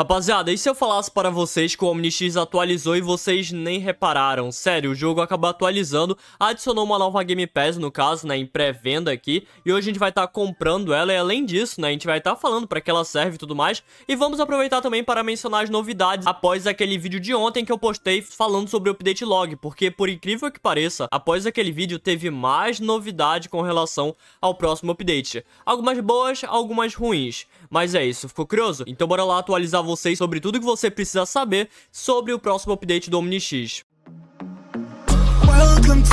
Rapaziada, e se eu falasse para vocês que o OmniX atualizou e vocês nem repararam? Sério, o jogo acabou atualizando, adicionou uma nova Game Pass, no caso, né, em pré-venda aqui, e hoje a gente vai estar tá comprando ela, e além disso, né, a gente vai estar tá falando para que ela serve e tudo mais, e vamos aproveitar também para mencionar as novidades após aquele vídeo de ontem que eu postei falando sobre o Update Log, porque, por incrível que pareça, após aquele vídeo teve mais novidade com relação ao próximo update. Algumas boas, algumas ruins, mas é isso, ficou curioso? Então bora lá atualizar vocês sobre tudo que você precisa saber sobre o próximo update do OmniX. Welcome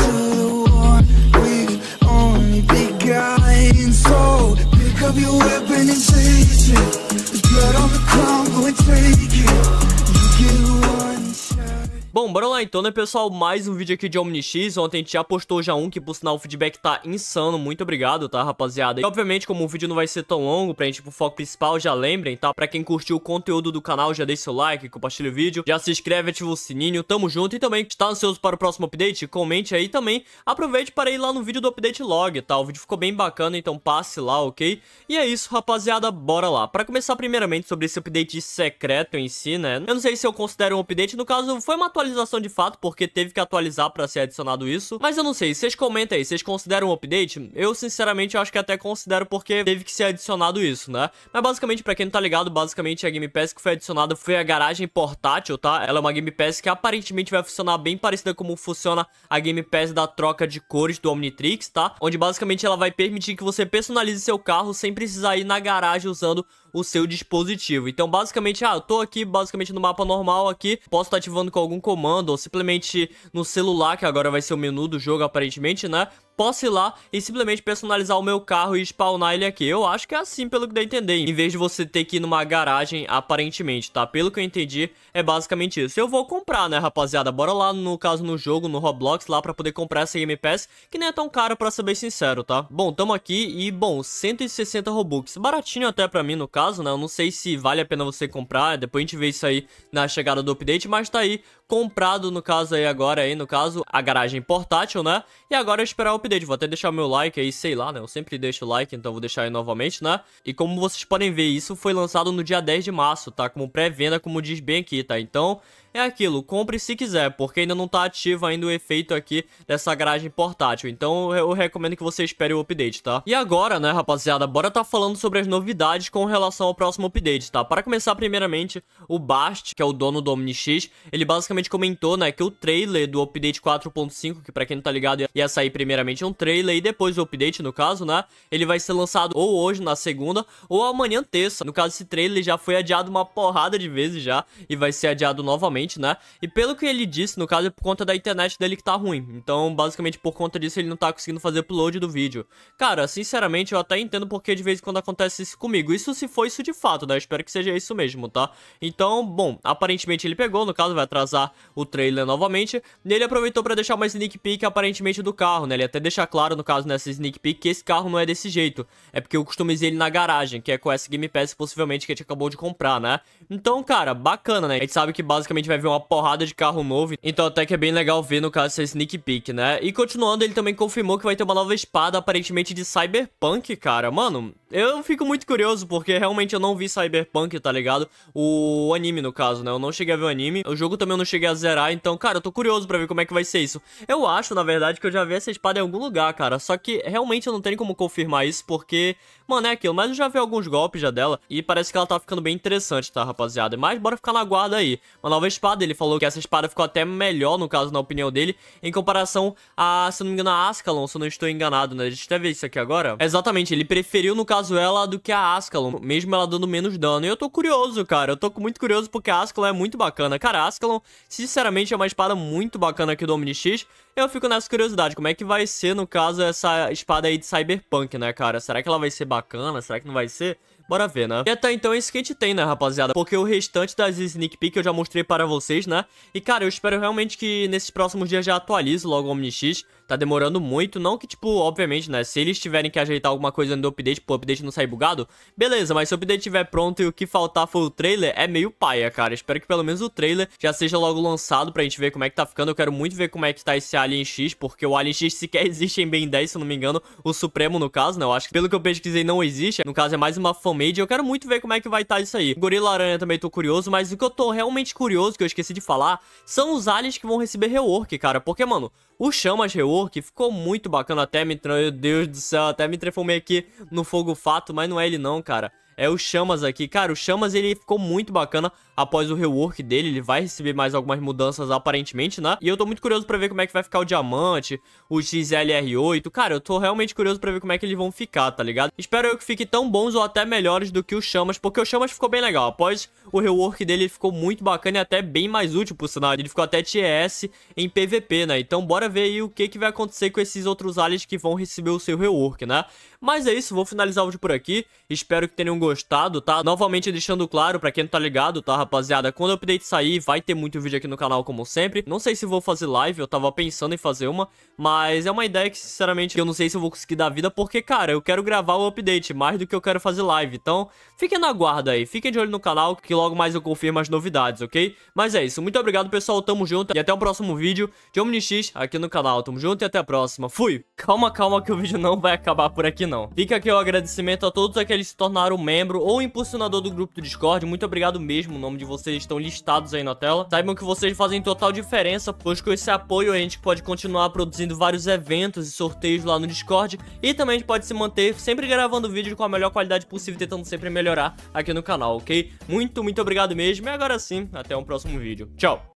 então né pessoal, mais um vídeo aqui de OmniX, ontem a gente já postou já um, que por sinal o feedback tá insano, muito obrigado, tá rapaziada? E obviamente como o vídeo não vai ser tão longo, pra gente ir pro foco principal, já lembrem, tá? Pra quem curtiu o conteúdo do canal, já deixa o like, compartilha o vídeo, já se inscreve, ativa o sininho, tamo junto e também, está ansioso para o próximo update? Comente aí também, aproveite para ir lá no vídeo do update log, tá? O vídeo ficou bem bacana, então passe lá, ok? E é isso rapaziada, bora lá. Pra começar primeiramente sobre esse update secreto em si, né? Eu não sei se eu considero um update, no caso foi uma atualização de fato, porque teve que atualizar para ser adicionado isso. Mas eu não sei, vocês comentem aí, vocês consideram um update? Eu, sinceramente, acho que até considero porque teve que ser adicionado isso, né? Mas basicamente, para quem não tá ligado, basicamente a Game Pass que foi adicionada foi a garagem portátil, tá? Ela é uma Game Pass que aparentemente vai funcionar bem parecida como funciona a Game Pass da troca de cores do Omnitrix, tá? Onde basicamente ela vai permitir que você personalize seu carro sem precisar ir na garagem usando o seu dispositivo. Então, basicamente, ah, eu tô aqui basicamente no mapa normal aqui, posso estar tá ativando com algum comando ou simplesmente no celular, que agora vai ser o menu do jogo aparentemente, né? posso ir lá e simplesmente personalizar o meu carro e spawnar ele aqui. Eu acho que é assim, pelo que dá a entender, em vez de você ter que ir numa garagem, aparentemente, tá? Pelo que eu entendi, é basicamente isso. Eu vou comprar, né, rapaziada? Bora lá, no caso, no jogo, no Roblox, lá pra poder comprar essa Game Pass, que nem é tão cara pra ser bem sincero, tá? Bom, tamo aqui e, bom, 160 Robux. Baratinho até pra mim, no caso, né? Eu não sei se vale a pena você comprar, depois a gente vê isso aí na chegada do update, mas tá aí comprado, no caso aí agora, aí no caso, a garagem portátil, né? E agora esperar o update, vou até deixar o meu like aí, sei lá, né? Eu sempre deixo o like, então vou deixar aí novamente, né? E como vocês podem ver, isso foi lançado no dia 10 de março, tá? Como pré-venda, como diz bem aqui, tá? Então, é aquilo, compre se quiser, porque ainda não tá ativo ainda o efeito aqui dessa garagem portátil. Então eu recomendo que você espere o update, tá? E agora, né, rapaziada, bora tá falando sobre as novidades com relação ao próximo update, tá? Para começar, primeiramente, o Bast, que é o dono do OmniX, ele basicamente comentou, né, que o trailer do update 4.5, que pra quem não tá ligado ia sair primeiramente um trailer e depois o update, no caso, né, ele vai ser lançado ou hoje, na segunda, ou amanhã, terça. No caso, esse trailer já foi adiado uma porrada de vezes já e vai ser adiado novamente basicamente, né? E pelo que ele disse, no caso, é por conta da internet dele que tá ruim. Então, basicamente, por conta disso, ele não tá conseguindo fazer upload do vídeo. Cara, sinceramente, eu até entendo porque de vez em quando acontece isso comigo. Isso se foi isso de fato, né? Eu espero que seja isso mesmo, tá? Então, bom, aparentemente ele pegou, no caso, vai atrasar o trailer novamente. E ele aproveitou pra deixar uma sneak peek, aparentemente, do carro, né? Ele até deixa claro, no caso, nessa sneak peek, que esse carro não é desse jeito. É porque eu customizei ele na garagem, que é com essa Game Pass, possivelmente, que a gente acabou de comprar, né? Então, cara, bacana, né? A gente sabe que, basicamente, gente vai ver uma porrada de carro novo. Então até que é bem legal ver, no caso, esse sneak peek, né? E continuando, ele também confirmou que vai ter uma nova espada, aparentemente de Cyberpunk, cara. Mano, eu fico muito curioso, porque realmente eu não vi Cyberpunk, tá ligado? O anime, no caso, né? Eu não cheguei a ver o anime. O jogo também eu não cheguei a zerar, então, cara, eu tô curioso pra ver como é que vai ser isso. Eu acho, na verdade, que eu já vi essa espada em algum lugar, cara. Só que, realmente, eu não tenho como confirmar isso, porque... Mano, é aquilo, mas eu já vi alguns golpes já dela, e parece que ela tá ficando bem interessante, tá, rapaziada? Mas bora ficar na guarda aí. Uma nova espada, ele falou que essa espada ficou até melhor, no caso, na opinião dele, em comparação a, se não me engano, a Ascalon, se eu não estou enganado, né? Deixa eu até ver isso aqui agora. Exatamente, ele preferiu, no caso Azuela do que a Ascalon, mesmo ela dando menos dano. E eu tô curioso, cara. Eu tô muito curioso porque a Ascalon é muito bacana. Cara, a Ascalon, sinceramente, é uma espada muito bacana aqui do Omni X. Eu fico nessa curiosidade, como é que vai ser, no caso, essa espada aí de Cyberpunk, né, cara? Será que ela vai ser bacana? Será que não vai ser? Bora ver, né? E até então é isso que a gente tem, né, rapaziada? Porque o restante das sneak peek eu já mostrei para vocês, né? E, cara, eu espero realmente que nesses próximos dias já atualize logo o Omni X tá demorando muito. Não que, tipo, obviamente, né? Se eles tiverem que ajeitar alguma coisa no update pro update não sair bugado, beleza, mas se o update estiver pronto e o que faltar for o trailer, é meio paia, cara. Espero que pelo menos o trailer já seja logo lançado pra gente ver como é que tá ficando. Eu quero muito ver como é que tá esse Alien X, porque o Alien X sequer existe em Ben 10, se eu não me engano. O Supremo, no caso, né? Eu acho que pelo que eu pesquisei não existe. No caso, é mais uma fanmade. Eu quero muito ver como é que vai estar tá isso aí. Gorila Aranha também tô curioso, mas o que eu tô realmente curioso, que eu esqueci de falar, são os aliens que vão receber rework, cara. Porque, mano, o Chamas Rework ficou muito bacana até me... Meu Deus do céu, até me transformei aqui no Fogo Fato, mas não é ele não, cara é o Chamas aqui. Cara, o Chamas ele ficou muito bacana após o rework dele, ele vai receber mais algumas mudanças aparentemente, né? E eu tô muito curioso pra ver como é que vai ficar o Diamante, o XLR8, cara, eu tô realmente curioso pra ver como é que eles vão ficar, tá ligado? Espero eu que fique tão bons ou até melhores do que o Chamas, porque o Chamas ficou bem legal, após o rework dele ele ficou muito bacana e até bem mais útil pro cenário, ele ficou até TS em PVP, né? Então bora ver aí o que que vai acontecer com esses outros aliens que vão receber o seu rework, né? Mas é isso, vou finalizar o vídeo por aqui, espero que tenham gostado gostado, tá? Novamente deixando claro pra quem não tá ligado, tá, rapaziada? Quando o update sair, vai ter muito vídeo aqui no canal, como sempre. Não sei se vou fazer live, eu tava pensando em fazer uma, mas é uma ideia que, sinceramente, eu não sei se eu vou conseguir dar vida, porque, cara, eu quero gravar o update mais do que eu quero fazer live. Então, fiquem na guarda aí, fiquem de olho no canal, que logo mais eu confirmo as novidades, ok? Mas é isso, muito obrigado, pessoal, tamo junto e até o próximo vídeo de OmniX aqui no canal. Tamo junto e até a próxima. Fui! Calma, calma, que o vídeo não vai acabar por aqui, não. Fica aqui o agradecimento a todos aqueles que se tornaram membros membro ou impulsionador do grupo do Discord, muito obrigado mesmo. O nome de vocês estão listados aí na tela. Saibam que vocês fazem total diferença, pois com esse apoio a gente pode continuar produzindo vários eventos e sorteios lá no Discord e também a gente pode se manter sempre gravando vídeo com a melhor qualidade possível, tentando sempre melhorar aqui no canal, ok? Muito, muito obrigado mesmo e agora sim, até um próximo vídeo. Tchau!